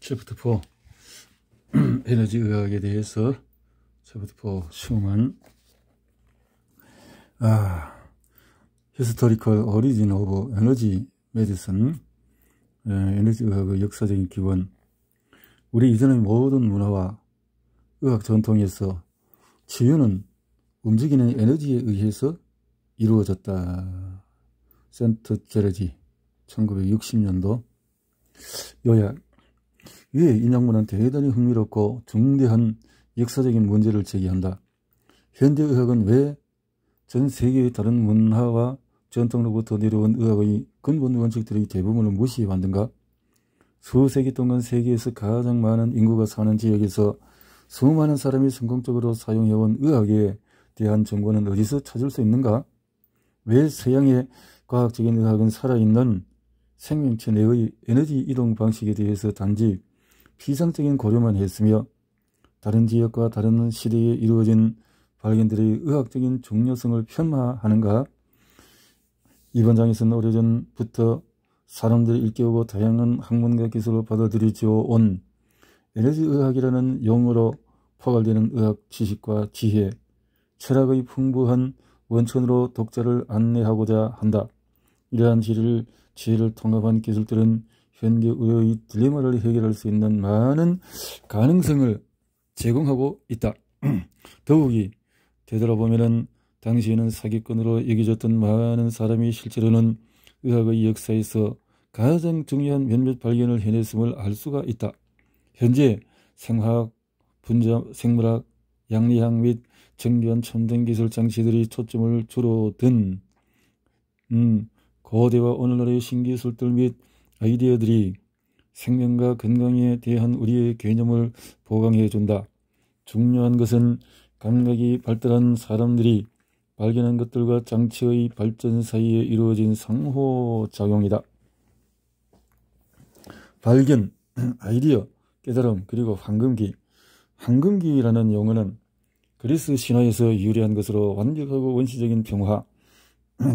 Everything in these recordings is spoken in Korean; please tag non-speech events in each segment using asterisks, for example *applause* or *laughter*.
챕터 4 에너지 의학에 대해서 챕터 4 슈만 아 히스토리컬 오리진 오브 에너지 메디슨 에너지 의학의 역사적인 기원 우리 이전의 모든 문화와 의학 전통에서 치유는 움직이는 에너지에 의해서 이루어졌다. 센트 제레지 1960년도 요약 왜 인양문은 대단히 흥미롭고 중대한 역사적인 문제를 제기한다. 현대의학은 왜 전 세계의 다른 문화와 전통으로부터 내려온 의학의 근본 원칙들의 대부분을 무시해 왔는가? 수세기 동안 세계에서 가장 많은 인구가 사는 지역에서 수많은 사람이 성공적으로 사용해온 의학에 대한 정보는 어디서 찾을 수 있는가? 왜 서양의 과학적인 의학은 살아있는 생명체 내의 에너지 이동 방식에 대해서 단지 비상적인 고려만 했으며 다른 지역과 다른 시대에 이루어진 발견들의 의학적인 중요성을 편마하는가? 이번 장에서는 오래전부터 사람들이 일깨우고 다양한 학문과 기술을 받아들이지어 온 에너지 의학이라는 용어로 포괄되는 의학 지식과 지혜, 철학의 풍부한 원천으로 독자를 안내하고자 한다. 이러한 질를 지혜를 통합한 기술들은 현대 의료의 딜레마를 해결할 수 있는 많은 가능성을 제공하고 있다. *clears throat* 더욱이 되돌아보면은 당시에는 사기꾼으로 여겨졌던 많은 사람이 실제로는 의학의 역사에서 가장 중요한 몇몇 발견을 해냈음을 알 수가 있다. 현재 생화학, 분자, 생물학, 양리학 및 정교한 첨단 기술 장치들이 초점을 주로 든 음, 고대와 오늘날의 신기술들 및 아이디어들이 생명과 건강에 대한 우리의 개념을 보강해 준다. 중요한 것은 감각이 발달한 사람들이 발견한 것들과 장치의 발전 사이에 이루어진 상호작용이다. 발견, *clears throat* 아이디어, 깨달음, 그리고 황금기. 황금기라는 용어는 그리스 신화에서 유래한 것으로 완벽하고 원시적인 평화,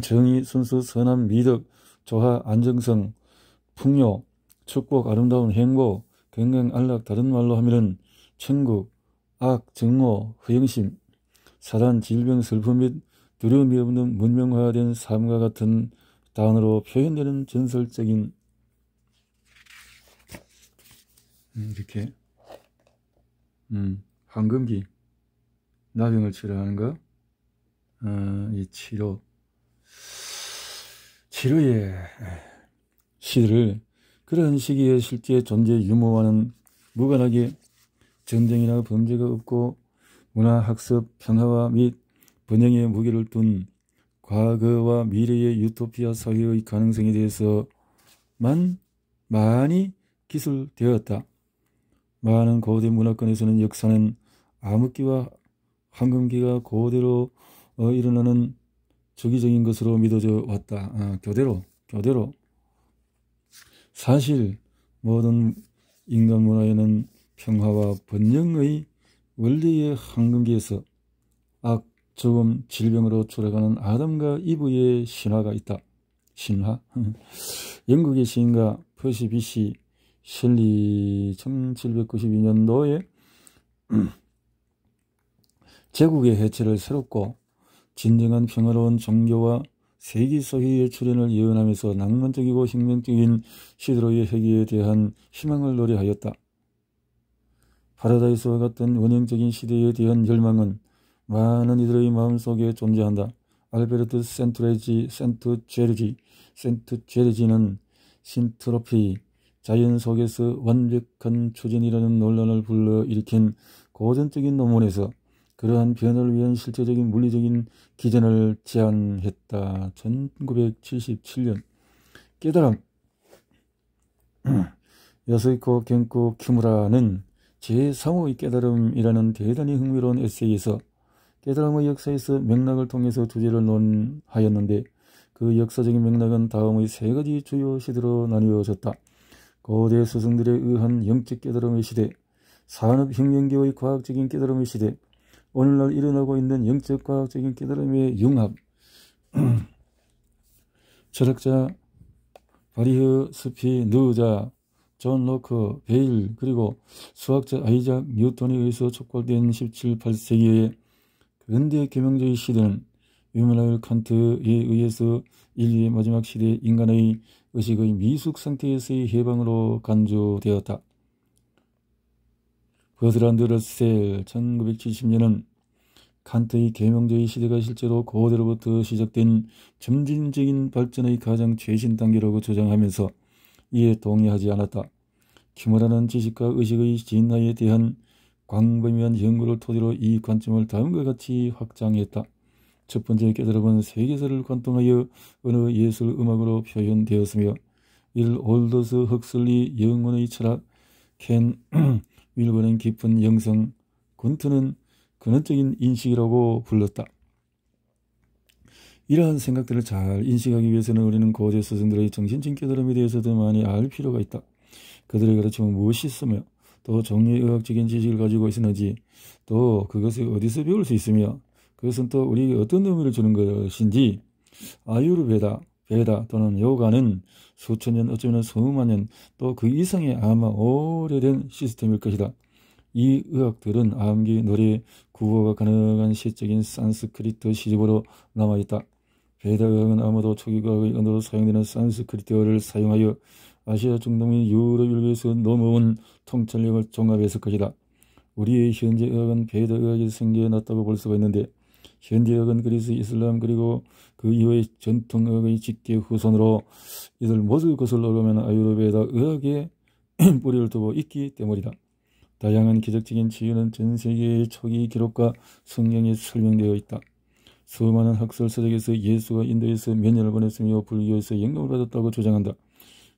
정의, 순수, 선한 미덕, 조화, 안정성, 풍요, 축복, 아름다운 행보경쟁 안락, 다른 말로 하면은 천국, 악, 정오, 허영심, 사단, 질병, 슬픔 및 두려움이 없는 문명화된 삶과 같은 단어로 표현되는 전설적인 음, 이렇게 음, 황금기 나병을 치료하는 거, 어, 이 치료 기르의 시를 그런 시기에 실제 존재 유무와는 무관하게 전쟁이나 범죄가 없고 문화학습 평화와및 번영의 무게를 둔 과거와 미래의 유토피아 사회의 가능성에 대해서만 많이 기술되었다. 많은 고대 문화권에서는 역사는 암흑기와 황금기가 고대로 어, 일어나는 주기적인 것으로 믿어져 왔다. 아, 교대로, 교대로. 사실 모든 인간 문화에는 평화와 번영의 원리의 황금기에서 악, 저음, 질병으로 추락하는 아담과 이브의 신화가 있다. 신화? *laughs* 영국의 시인가 퍼시 비시 셸리 1792년도에 제국의 해체를 새롭고 진정한 평화로운 종교와 세기 서기의 출현을 예언하면서 낭만적이고 혁명적인 시드로의회귀에 대한 희망을 노래하였다. 파라다이스와 같은 원형적인 시대에 대한 열망은 많은 이들의 마음속에 존재한다. 알베르트 센트레지, 센트 제르지, 센트 제르지는 신트로피, 자연 속에서 완벽한 추진이라는 논란을 불러일으킨 고전적인 논문에서 그러한 변화를 위한 실제적인 물리적인 기전을 제안했다. 1977년 깨달음 *clears throat* 여스이코 겐코 키무라는 제3호의 깨달음이라는 대단히 흥미로운 에세이에서 깨달음의 역사에서 맥락을 통해서 주제를 논하였는데 그 역사적인 맥락은 다음의 세 가지 주요 시대로 나뉘어졌다. 거대 스승들에 의한 영적 깨달음의 시대, 산업혁명기의 과학적인 깨달음의 시대, 오늘날 일어나고 있는 영적과학적인 깨달음의 융합 *clears throat* 철학자 바리흐 스피 느자 존 로크 베일 그리고 수학자 아이작 뉴턴에 의해서 촉발된 17, 8세기의 근대 그 개명주의 시대는 위문하일 칸트에 의해서 인류의 마지막 시대 인간의 의식의 미숙 상태에서의 해방으로 간주되었다. 버드란드 러셀 1970년은 칸트의 계명주의 시대가 실제로 고대로부터 시작된 점진적인 발전의 가장 최신 단계라고 주장하면서 이에 동의하지 않았다. 키모라는 지식과 의식의 진화에 대한 광범위한 연구를 토대로 이 관점을 다음과 같이 확장했다. 첫 번째 깨달음은 세계사를 관통하여 어느 예술 음악으로 표현되었으며 일 올더스 흑슬리 영혼의 철학 켄 일본은 깊은 영성, 권투는 근원적인 인식이라고 불렀다. 이러한 생각들을 잘 인식하기 위해서는 우리는 고대 스승들의 정신적 깨달음에 대해서도 많이 알 필요가 있다. 그들의 가르침은 무엇이 있으며 또 정리의학적인 지식을 가지고 있었는지 또 그것을 어디서 배울 수 있으며 그것은 또 우리에게 어떤 의미를 주는 것인지 아유르베다 베다 또는 요가는 수천 년 어쩌면 수만 년 또 그 이상의 아마 오래된 시스템일 것이다. 이 의학들은 암기 노래 구호가 가능한 시적인 산스크리트 시집으로 남아있다. 베다 의학은 아마도 초기 과학의 언어로 사용되는 산스크리트어를 사용하여 아시아 중동의 유럽 일부에서 넘어온 통찰력을 종합했을 것이다. 우리의 현재 의학은 베다 의학이 생겨났다고 볼 수가 있는데 현대역은 그리스 이슬람 그리고 그 이후의 전통의의 직계 후손으로 이들 모두 것을 어려면 아유르베다 의학의 뿌리를 두고 있기 때문이다. 다양한 기적적인 치유는 전 세계의 초기 기록과 성경에 설명되어 있다. 수많은 학설서적에서 예수가 인도에서 몇 년을 보냈으며 불교에서 영감을 받았다고 주장한다.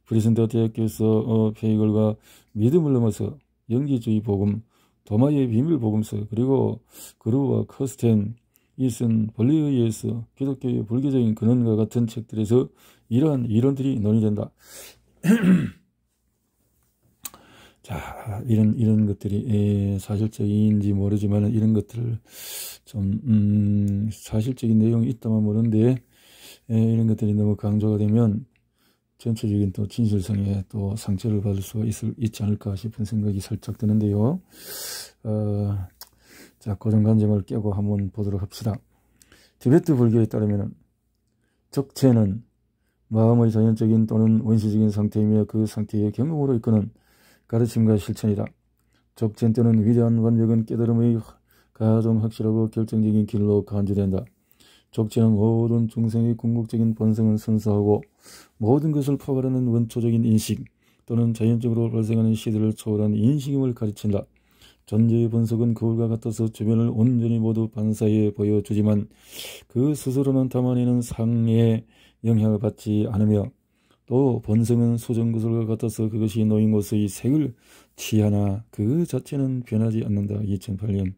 프리센터 대학교에서 어, 페이글과 믿음을 넘어서 영기주의 복음, 도마의 비밀 복음서, 그리고 그루와 커스텐, 이것은 본래에 의해서 기독교의 불교적인 근원과 같은 책들에서 이러한 이론들이 논의된다. *clears throat* 자, 이런, 이런 것들이 예, 사실적인지 모르지만 이런 것들을 좀, 음, 사실적인 내용이 있다면 모르는데, 예, 이런 것들이 너무 강조가 되면 전체적인 또 진실성에 또 상처를 받을 수 있을, 있지 않을까 싶은 생각이 살짝 드는데요. 어, 자, 고정관념을 깨고 한번 보도록 합시다. 티베트 불교에 따르면 적체는 마음의 자연적인 또는 원시적인 상태이며 그 상태의 경험으로 이끄는 가르침과 실천이다. 적체 또는 위대한 완벽은 깨달음의 가장 확실하고 결정적인 길로 간주된다. 적체는 모든 중생의 궁극적인 본성은 선사하고 모든 것을 포괄하는 원초적인 인식 또는 자연적으로 발생하는 시대를 초월한 인식임을 가르친다. 존재의 분석은 그울과 같아서 주변을 온전히 모두 반사해 보여주지만 그 스스로는 담아내는 상의 영향을 받지 않으며 또 본성은 소정구슬과 같아서 그것이 놓인 곳의 색을 취하나 그 자체는 변하지 않는다. 2008년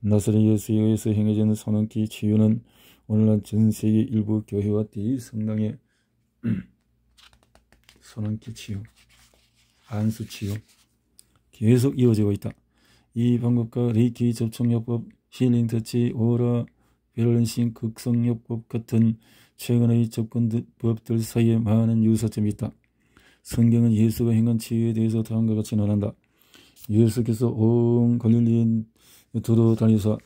나사렛 예수에 의해서 행해진 선언기 치유는 오늘날 전세계 일부 교회와 대성당의 선언기 *clears throat* 치유, 안수 치유 계속 이어지고 있다. 이 방법과 레이키 접촉요법, 힐링터치, 오라, 밸런싱, 극성요법 같은 최근의 접근법들 사이에 많은 유사점이 있다. 성경은 예수가 행한 치유에 대해서 다음과 같이 논한다. 예수께서 온걸릴리엔 두루 다니사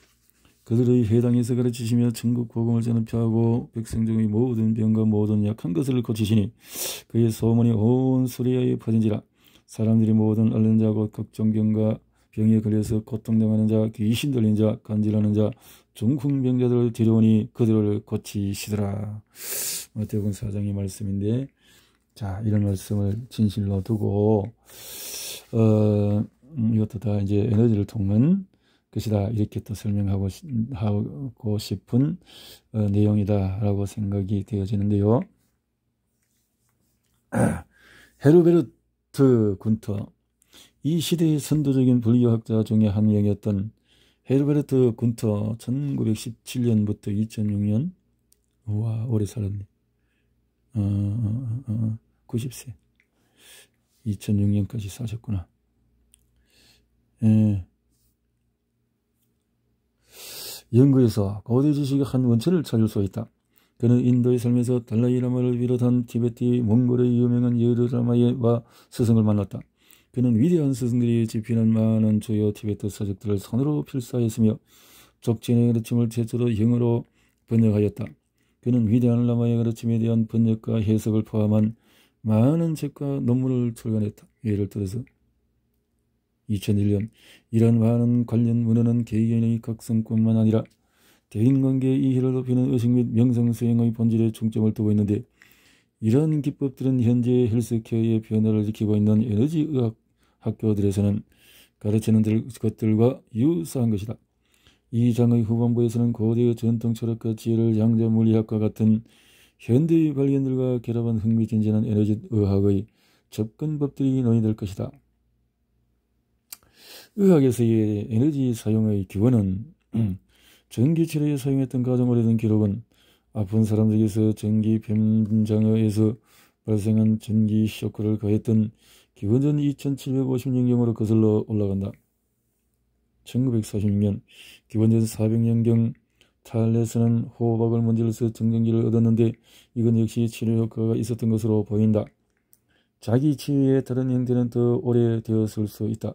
그들의 해당에서 가르치시며 천국 복음을 전파하고 백성 중의 모든 병과 모든 약한 것을 고치시니 그의 소문이 온 수리아에 퍼진지라 사람들이 모든 얼른 자고 걱종병과 병에 걸려서 고통당하는 자, 귀신 들린 자, 간질하는 자, 중풍병자들을 데려오니 그들을 고치시더라. 마태복음 4장의 말씀인데, 자, 이런 말씀을 진실로 두고, 어, 음, 이것도 다 이제 에너지를 통한 것이다. 이렇게 또 설명하고 하고 싶은 어, 내용이다라고 생각이 되어지는데요. *clears throat* 헤르베르트 군터 이 시대의 선도적인 물리학자 중에 한 명이었던 헤르베르트 군터 1917년부터 2006년 와 오래 살았네 어, 어, 어, 90세 어, 2006년까지 사셨구나 예. 영국에서 거대 지식의 한 원천을 찾을 수 있다 그는 인도에 살면서 달라이라마를 비롯한 티베트 몽골의 유명한 예루살마와 스승을 만났다 그는 위대한 스승들이 집히는 많은 주요 티베트 서적들을 손으로 필사했으며 족진의 가르침을 최초로 영어로 번역하였다. 그는 위대한 라마의 가르침에 대한 번역과 해석을 포함한 많은 책과 논문을 출간했다. 예를 들어서 2001년 이런 많은 관련 문헌은 개인의 각성뿐만 아니라 대인관계의 이해를 높이는 의식 및 명성수행의 본질에 중점을 두고 있는데 이런 기법들은 현재 헬스케어의 변화를 지키고 있는 에너지 의학 학교들에서는 가르치는 것들과 유사한 것이다. 이 장의 후반부에서는 고대의 전통 철학과 지혜를 양자 물리학과 같은 현대의 발견들과 결합한 흥미진진한 에너지 의학의 접근법들이 논의될 것이다. 의학에서의 에너지 사용의 기원은 *clears throat* 전기체에 사용했던 가장 오래된 기록은 아픈 사람들에게서 전기 변장에 서 발생한 전기 쇼크를 가했던 기원전 2756년경으로 거슬러 올라간다. 1946년 기원전 400년경 탈레스는 호박을 문질러서 정전기를 얻었는데 이건 역시 치료 효과가 있었던 것으로 보인다. 자기 치유의 다른 형태는 더 오래되었을 수 있다.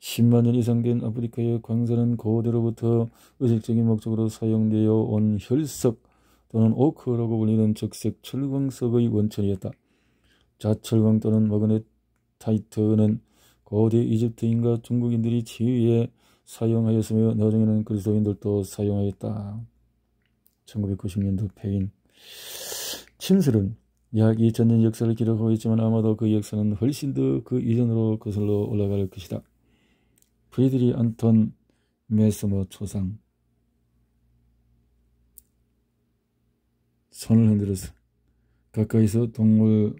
10만 년 이상 된 아프리카의 광선은 고대로부터 의식적인 목적으로 사용되어 온 혈석, 또는 오크라고 불리는 적색 철광석의 원천이었다. 자철광 또는 마그네타이트는 고대 이집트인과 중국인들이 지휘에 사용하였으며 나중에는 그리스도인들도 사용하였다. 1990년도 폐인 침술은 약 2000년 역사를 기록하고 있지만 아마도 그 역사는 훨씬 더 그 이전으로 거슬러 올라갈 것이다. 프리드리 안톤 메스머 초상 손을 흔들어서 가까이서 동물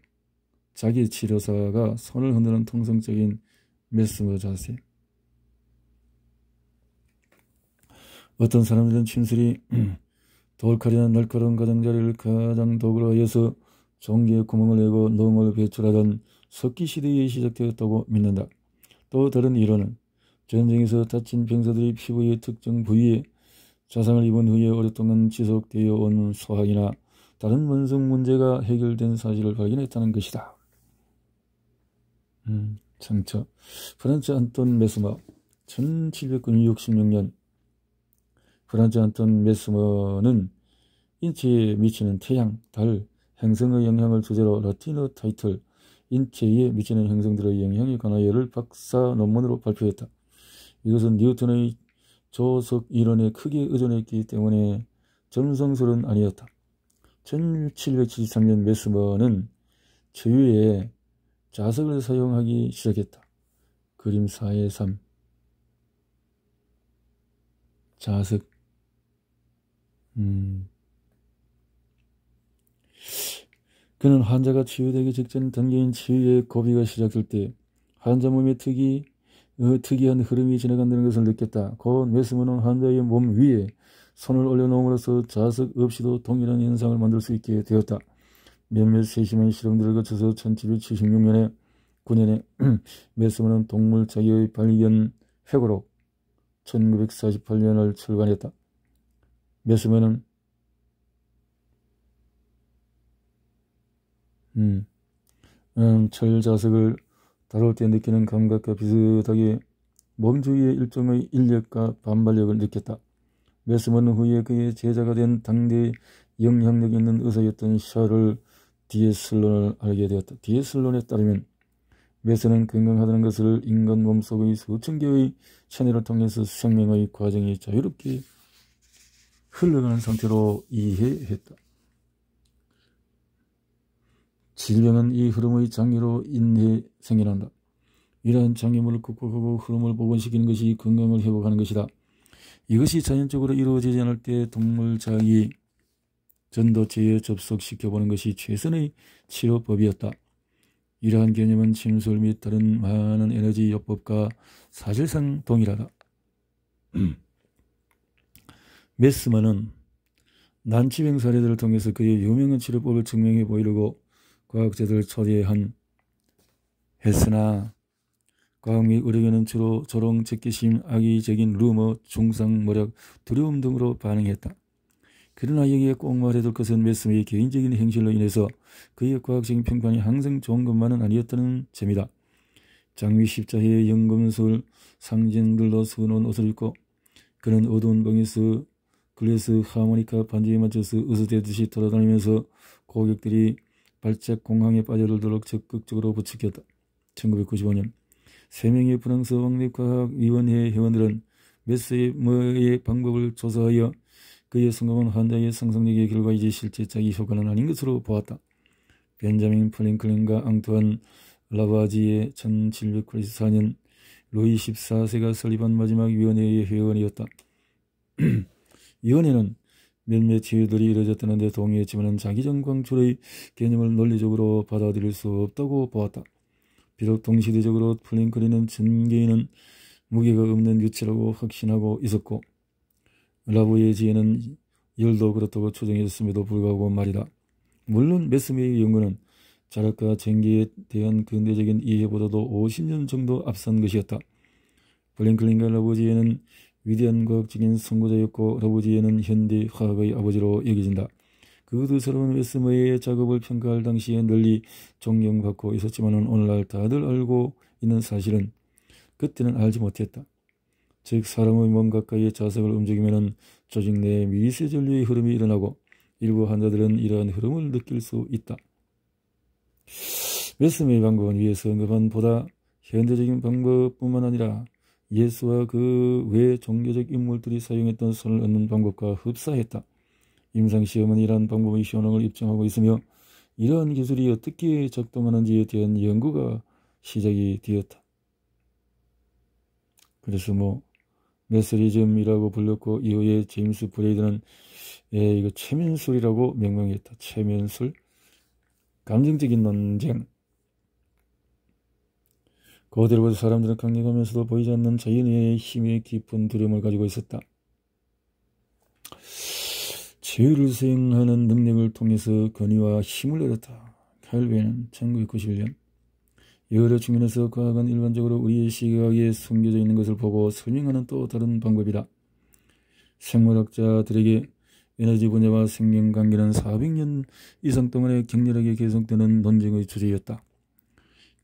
자기 치료사가 손을 흔드는 통성적인 메스머 자세. 어떤 사람들은 침술이 *clears throat* 돌칼이나 날카로운 가장자리를 가장 도구로 이어서 종기에 구멍을 내고 농을 배출하던 석기시대에 시작되었다고 믿는다. 또 다른 이론은 전쟁에서 다친 병사들이 피부의 특정 부위에 자상을 입은 후에 오랫동안 지속되어 온 소학이나 다른 문성 문제가 해결된 사실을 발견했다는 것이다. 음, 상처. 프란츠 안톤 메스머 1766년 프란츠 안톤 메스머는 인체에 미치는 태양, 달, 행성의 영향을 주제로 라틴어 타이틀 인체에 미치는 행성들의 영향에 관하여를 박사 논문으로 발표했다. 이것은 뉴턴의 조석 이론에 크게 의존했기 때문에 점성술은 아니었다. 1773년 메스머는 제유에 자석을 사용하기 시작했다. 그림 4의 3 자석 음. 그는 환자가 치유되기 직전 단계인 치유의 고비가 시작될 때 환자 몸의 특이, 어, 특이한 흐름이 지나간다는 것을 느꼈다. 곧메스머는 환자의 몸 위에 손을 올려놓음으로써 자석 없이도 동일한 현상을 만들 수 있게 되었다. 몇몇 세심한 실험들을 거쳐서 1776년에 9년에 메스만은 동물 자기의 발견 획으로 1948년을 출간했다. 메스만은 음, 음, 철자석을 다룰 때 느끼는 감각과 비슷하게 몸 주위의 일종의 인력과 반발력을 느꼈다. 메스먼 후에 그의 제자가 된 당대의 영향력 있는 의사였던 샤를 디에슬론을 알게 되었다. 디에슬론에 따르면 메스는 건강하다는 것을 인간 몸속의 수천 개의 체내를 통해서 생명의 과정이 자유롭게 흘러가는 상태로 이해했다. 질병은 이 흐름의 장애로 인해 생겨난다. 이러한 장애물을 극복하고 흐름을 복원시키는 것이 건강을 회복하는 것이다. 이것이 자연적으로 이루어지지 않을 때동물 자기 전도체에 접속시켜보는 것이 최선의 치료법이었다. 이러한 개념은 침술 및 다른 많은 에너지 요법과 사실상 동일하다. 메스만은 난치병 사례들을 통해서 그의 유명한 치료법을 증명해 보이려고 과학자들을 초대한 했으나 과학미 의료계는 주로 조롱, 적개심, 악의적인 루머, 중상모략, 두려움 등으로 반응했다. 그러나 여기에 꼭 말해둘 것은 메스의 개인적인 행실로 인해서 그의 과학적인 평판이 항상 좋은 것만은 아니었다는 점이다. 장미 십자회의 연금술 상징들로 수놓은 옷을 입고 그는 어두운 방에서 글래스 하모니카 반지에 맞춰서 으스대듯이 돌아다니면서 고객들이 발작 공항에 빠져들도록 적극적으로 부추겼다. 1995년 3명의 프랑스 왕립과학위원회 회원들은 메스머의 방법을 조사하여 그의 성공은 환자의 상상력의 결과이지 실제 자기 효과는 아닌 것으로 보았다. 벤자민 플링클린과 앙투안 라바지의 1 7 9 4년 로이 14세가 설립한 마지막 위원회의 회원이었다. *clears throat* 위원회는 몇몇 지회들이 이뤄졌다는데 동의했지만 자기 전 광출의 개념을 논리적으로 받아들일 수 없다고 보았다. 비록 동시대적으로 풀링거리는 전개인은 무게가 없는 유체라고 확신하고 있었고 라부의 지혜는 열도 그렇다고 추정했음에도 불구하고 말이다. 물론 메스미의 연구는 자락과 전개에 대한 근대적인 이해보다도 50년 정도 앞선 것이었다. 블링클린과 라부지에는 위대한 과학적인 선구자였고 라부지에는 현대 화학의 아버지로 여겨진다. 그 두서로운 웨스머의 작업을 평가할 당시에 널리 존경받고 있었지만 오늘날 다들 알고 있는 사실은 그때는 알지 못했다. 즉 사람의 몸 가까이의 자석을 움직이면 조직 내에 미세 전류의 흐름이 일어나고 일부 환자들은 이러한 흐름을 느낄 수 있다. 웨스메의 방법은 위에서 언급한 보다 현대적인 방법뿐만 아니라 예수와 그 외 종교적 인물들이 사용했던 손을 얻는 방법과 흡사했다. 임상시험은 이러한 방법의 효능을 입증하고 있으며 이러한 기술이 어떻게 작동하는지에 대한 연구가 시작이 되었다. 그래서 뭐 메스리즘이라고 불렸고 이후에 제임스 브레이드는 예, 이거 최면술이라고 명명했다. 최면술, 감정적인 논쟁. 그대로 사람들은 강력하면서도 보이지 않는 자연의 힘의 깊은 두려움을 가지고 있었다. 죄를 수행하는 능력을 통해서 권위와 힘을 얻었다. 칼빈은 1991년 여러 측면에서 과학은 일반적으로 우리의 시각에 숨겨져 있는 것을 보고 설명하는 또 다른 방법이다. 생물학자들에게 에너지 분야와 생명 관계는 400년 이상 동안에 격렬하게 계속되는 논쟁의 주제였다.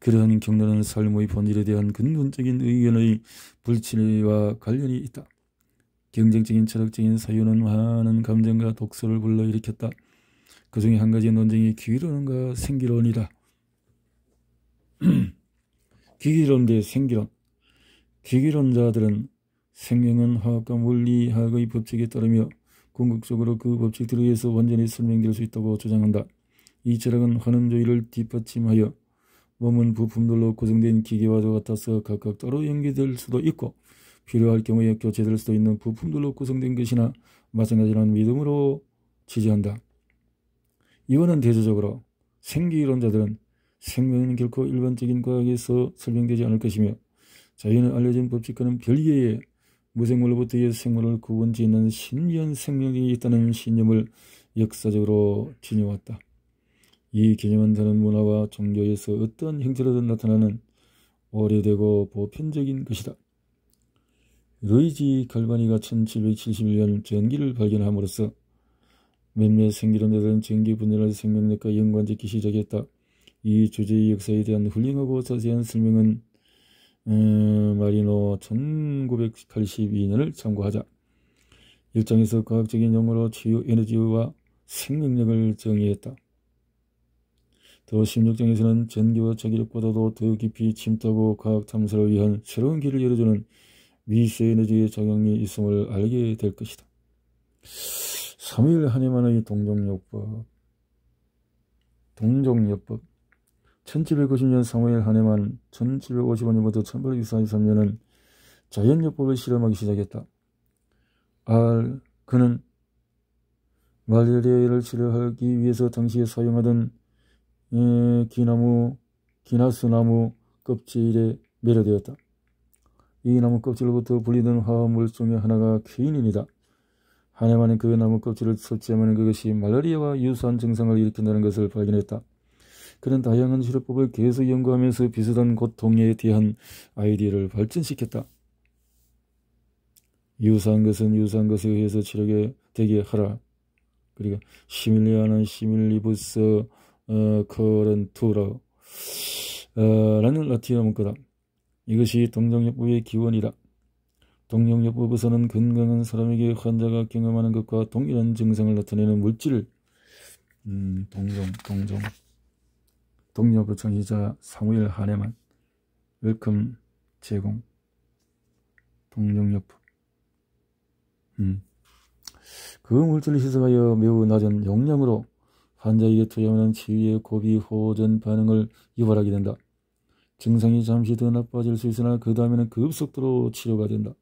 그러한 격렬한 삶의 본질에 대한 근본적인 의견의 불친애와 관련이 있다. 경쟁적인 철학적인 사유는 많은 감정과 독서를 불러일으켰다. 그 중에 한 가지 논쟁이 기이론과 생기론이다. *clears throat* 기기론 대 생기론 기기론자들은 생명은 화학과 물리학의 법칙에 따르며 궁극적으로 그 법칙들에 의해서 완전히 설명될 수 있다고 주장한다. 이 철학은 환원주의를 뒷받침하여 몸은 부품들로 구성된 기계와도 같아서 각각 따로 연계될 수도 있고 필요할 경우에 교체될 수도 있는 부품들로 구성된 것이나 마찬가지라는 믿음으로 지지한다. 이거는 대조적으로 생기이론자들은 생명은 결코 일반적인 과학에서 설명되지 않을 것이며 자연에 알려진 법칙과는 별개의 무생물로부터의 생물을 구분짓는 신비한 생명이 있다는 신념을 역사적으로 지녀왔다. 이 개념은 다른 문화와 종교에서 어떤 형태로든 나타나는 오래되고 보편적인 것이다. 루이지 결관이가 1771년 전기를 발견함으로써 몇몇 생기론자들은 전기 분열의 생명력과 연관짓기 시작했다. 이 주제의 역사에 대한 훌륭하고 자세한 설명은 음, 마리노 1982년을 참고하자. 1장에서 과학적인 용어로 치유 에너지와 생명력을 정의했다. 더 16장에서는 전기와 자기력보다도 더 깊이 침투하고 과학 탐사를 위한 새로운 길을 열어주는 미시 에너지의 작용이 있음을 알게 될 것이다. 3일 한해만의 동정요법 동정요법 1790년 3월 한해만 1755년부터 1863년은 자연요법을 실험하기 시작했다. 알, 그는 말레리아를 치료하기 위해서 당시에 사용하던 에, 예, 기나무, 기나스나무 껍질에 매료되었다. 이 나무 껍질로부터 분리되는 화합물 중의 하나가 케인입니다. 한 해만에 그 나무 껍질을 섭취하면 그것이 말라리아와 유사한 증상을 일으킨다는 것을 발견했다. 그는 다양한 치료법을 계속 연구하면서 비슷한 고통에 대한 아이디어를 발전시켰다. 유사한 것은 유사한 것에 의해서 치료게 되게 하라. 그리고 시밀리아는 시밀리부스 어, 커런투라 어, 라는 라틴어 문구다. 이것이 동정협부의 기원이라. 동정협부에서는 건강한 사람에게 환자가 경험하는 것과 동일한 증상을 나타내는 물질, 음, 동정, 동정. 동력부 정 창시자 사무엘 하네만 웰컴 제공 동력여부 음. 그 물질을 시석하여 매우 낮은 용량으로 환자에게 투여하는 치유의 고비 호전 반응을 유발하게 된다. 증상이 잠시 더 나빠질 수 있으나 그 다음에는 급속도로 치료가 된다.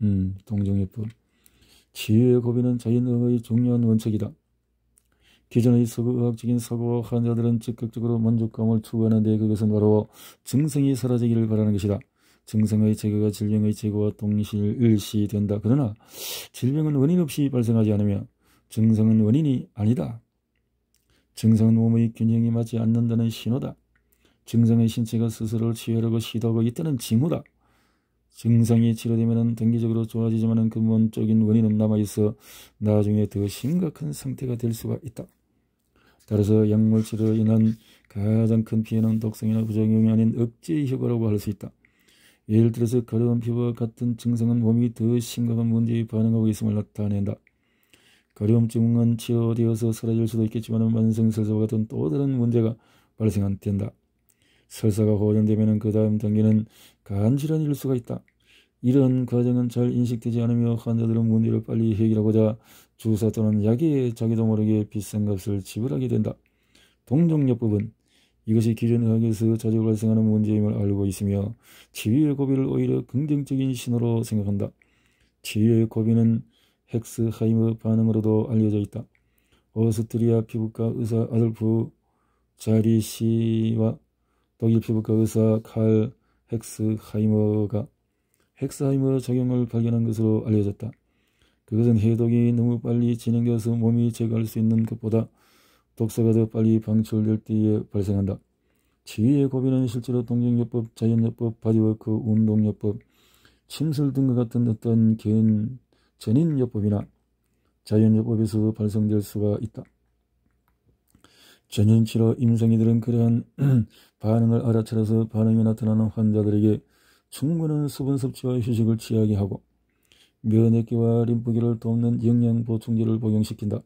음, 동정의법. 치유의 고비는 자연의 중요한 원칙이다. 기존의 서구의학적인 사고와 환자들은 즉각적으로 만족감을 추구하는데 그것은 바로 증상이 사라지기를 바라는 것이다. 증상의 제거가 질병의 제거와 동시일시 된다. 그러나 질병은 원인 없이 발생하지 않으며 증상은 원인이 아니다. 증상은 몸의 균형이 맞지 않는다는 신호다. 증상의 신체가 스스로를 치유하려고 시도하고 있다는 징후다. 증상이 치료되면 단기적으로 좋아지지만 근본적인 원인은 남아있어 나중에 더 심각한 상태가 될 수가 있다. 따라서 약물 치료로 인한 가장 큰 피해는 독성이나 부작용이 아닌 억제 효과라고 할 수 있다. 예를 들어서 가려운 피부와 같은 증상은 몸이 더 심각한 문제에 반응하고 있음을 나타낸다. 가려움증은 치료되어서 사라질 수도 있겠지만 만성설사와 같은 또 다른 문제가 발생한다. 설사가 호전되면 그 다음 단계는 간질환일 수가 있다. 이런 과정은 잘 인식되지 않으며 환자들은 문제를 빨리 해결하고자 주사 또는 약에 자기도 모르게 비싼 값을 지불하게 된다. 동정요법은 이것이 기존의학에서 자주 발생하는 문제임을 알고 있으며 치유의 고비를 오히려 긍정적인 신호로 생각한다. 치유의 고비는 헥스하이머 반응으로도 알려져 있다. 오스트리아 피부과 의사 아돌프 자리 씨와 독일 피부과 의사 칼 헥스하이머가 헥스하이머 작용을 발견한 것으로 알려졌다. 그것은 해독이 너무 빨리 진행되어서 몸이 제거할 수 있는 것보다 독소가 더 빨리 방출될 때에 발생한다. 치위의 고비는 실제로 동정요법, 자연요법, 바디워크, 운동요법, 침술 등과 같은 어떤 개인 전인요법이나 자연요법에서 발생될 수가 있다. 전년치료 임성이들은 그러한 *clears throat* 반응을 알아차려서 반응이 나타나는 환자들에게 충분한 수분 섭취와 휴식을 취하게 하고 면역계와 림프계를 돕는 영양 보충제를 복용시킨다.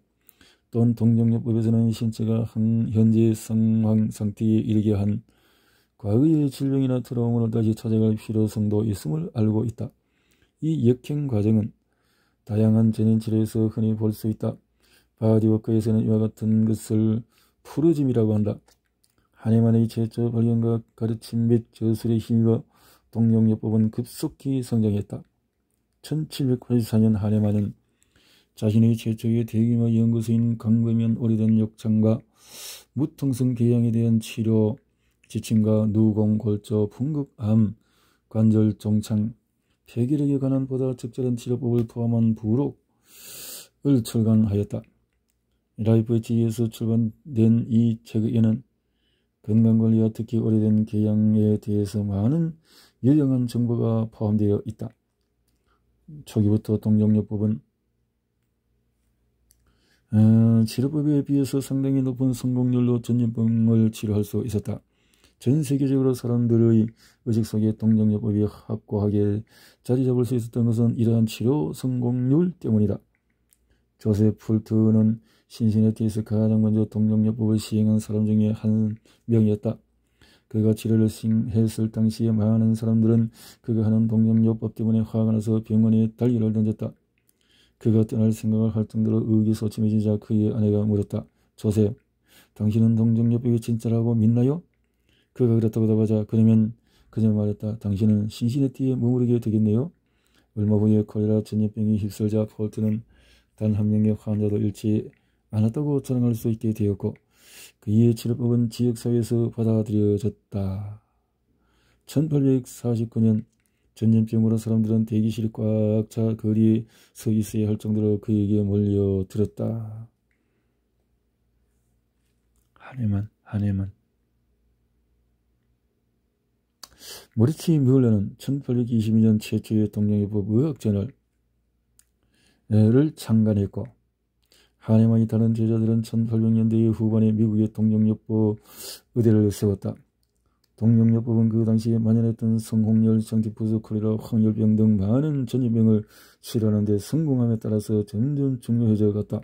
또한 동정요법에서는 신체가 현재 상황 상태에 이르게 한 과거의 질병이나 트라우마를 다시 찾아갈 필요성도 있음을 알고 있다. 이 역행 과정은 다양한 전인 치료에서 흔히 볼 수 있다. 바디워크에서는 이와 같은 것을 푸르짐이라고 한다. 하나님만의 제처 발견과 가르침 및 저술의 힘과 동력요법은 급속히 성장했다. 1784년 하네만은 자신의 최초의 대규모 연구소인 강검면 오래된 욕창과 무통성 개양에 대한 치료, 지침과 누공, 골조, 풍극암, 관절, 종창, 폐기력에 관한 보다 적절한 치료법을 포함한 부록을 철강하였다. 라이프의 지에서 출간된 이 책에는 건강관리와 특히 오래된 계양에 대해서 많은 유용한 정보가 포함되어 있다. 초기부터 동정요법은 어, 치료법에 비해서 상당히 높은 성공률로 전염병을 치료할 수 있었다. 전 세계적으로 사람들의 의식 속에 동정요법이 확고하게 자리 잡을 수 있었던 것은 이러한 치료 성공률 때문이다. 조셉 풀트는 신시내티에서 가장 먼저 동정요법을 시행한 사람 중에 한 명이었다. 그가 치료를 시행 했을 당시에 많은 사람들은 그가 하는 동정요법 때문에 화가 나서 병원에 달기를 던졌다. 그가 떠날 생각을 할 정도로 의기소침해지자 그의 아내가 물었다. 조세 당신은 동정요법이 진짜라고 믿나요? 그가 그랬다고 답하자 그러면 그녀 말했다. 당신은 신시내티에 머무르게 되겠네요. 얼마 후에 콜레라 전염병이 휩쓸자 폴트는 단 한 명의 환자도 일치 많았다고 전할수 있게 되었고 그의 이치료법은 지역사회에서 받아들여졌다. 1849년 전염병으로 사람들은 대기실 꽉차 거리에 서 있어야 할 정도로 그에게 몰려들었다. 한 해만 한 해만 모리치 뮬러는 1822년 최초의 동양의법 의학저널를 창간했고 하나님의 다른 제자들은 1800년대 후반에 미국의 동력요법 의대를 세웠다. 동력요법은 그 당시 에 만연했던 성홍열, 장티푸스, 코리라, 황열병 등 많은 전염병을 치료하는 데 성공함에 따라서 점점 중요해져 갔다.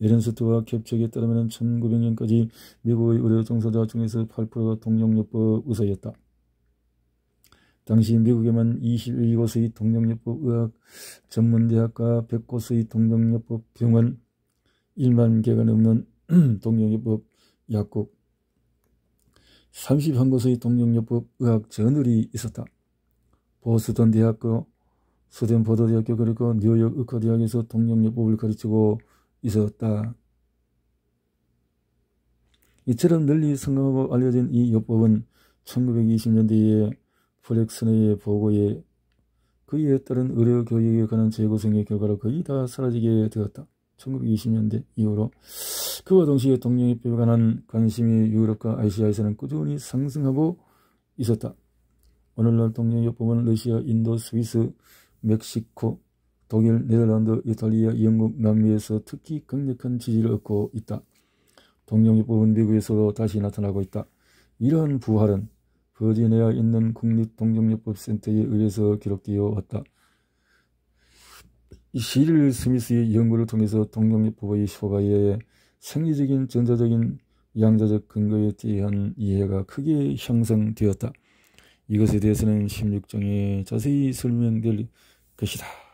에른스트와 겹책에 따르면 1900년까지 미국의 의료 종사자 중에서 8%가 동력요법 의사였다. 당시 미국에만 21곳의 동력요법 의학 전문대학과 100곳의 동력요법 병원 1만 개가 넘는 동영요법 약국, 31 곳의 동영요법 의학 저널이 있었다. 보스턴 대학교, 스탠포드 대학교 그리고 뉴욕 의과대학에서 동영요법을 가르치고 있었다. 이처럼 널리 성공하고 알려진 이 요법은 1920년대에 플렉스네의 보고에 그에 따른 의료교육에 관한 재구성의 결과로 거의 다 사라지게 되었다. 1920년대 이후로 그와 동시에 동양협회에 관한 관심이 유럽과 아시아에서는 꾸준히 상승하고 있었다. 오늘날 동양협법은 러시아, 인도, 스위스, 멕시코, 독일, 네덜란드, 이탈리아, 영국, 남미에서 특히 강력한 지지를 얻고 있다. 동양협법은 미국에서도 다시 나타나고 있다. 이러한 부활은 버지니아에 있는 국립동정협법센터에 의해서 기록되어 왔다. 이 시릴 스미스의 연구를 통해서 동경리법의 효과의 생리적인 전자적인 양자적 근거에 대한 이해가 크게 형성되었다. 이것에 대해서는 16장에 자세히 설명될 것이다.